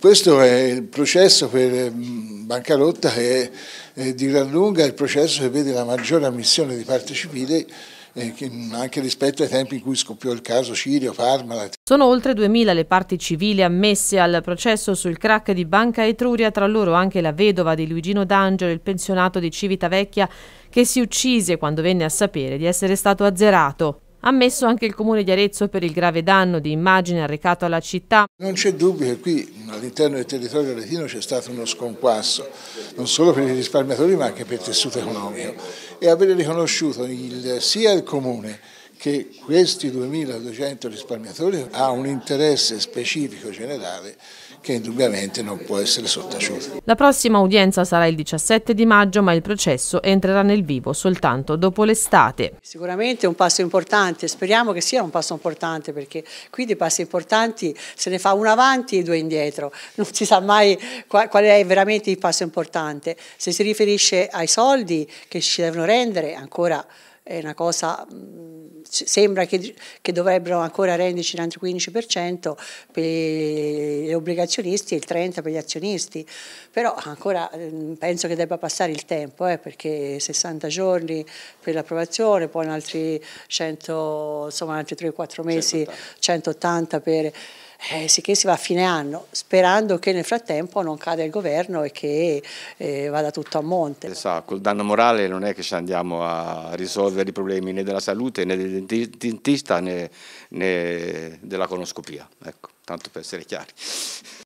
Questo è il processo per eh, bancarotta che è di gran lunga il processo che vede la maggiore ammissione di parte civile eh, anche rispetto ai tempi in cui scoppiò il caso Cirio, Parmalat. Sono oltre 2.000 le parti civili ammesse al processo sul crack di Banca Etruria, tra loro anche la vedova di Luigino D'Angelo, il pensionato di Civitavecchia, che si uccise quando venne a sapere di essere stato azzerato. Ammesso anche il comune di Arezzo per il grave danno di immagine arrecato alla città. Non c'è dubbio che qui all'interno del territorio aretino c'è stato uno sconquasso, non solo per i risparmiatori ma anche per il tessuto economico. E avere riconosciuto il, sia il comune che questi 2.200 risparmiatori hanno un interesse specifico generale che indubbiamente non può essere sottaciuto. La prossima udienza sarà il 17 di maggio, ma il processo entrerà nel vivo soltanto dopo l'estate. Sicuramente è un passo importante, speriamo che sia un passo importante, perché qui dei passi importanti se ne fa uno avanti e due indietro, non si sa mai qual è veramente il passo importante. Se si riferisce ai soldi che ci devono rendere, ancora è una cosa mm, sembra che, che, dovrebbero ancora renderci l'altro 15% per gli obbligazionisti e il 30% per gli azionisti, però ancora mm, penso che debba passare il tempo, eh, perché 60 giorni per l'approvazione, poi altri, 100, insomma, altri 3-4 mesi, 180 per eh, che si va a fine anno, sperando che nel frattempo non cada il governo e che eh, vada tutto a monte. Sa, col danno morale non è che ci andiamo a risolvere i problemi né della salute né del dentista né, né della conoscopia, ecco, tanto per essere chiari.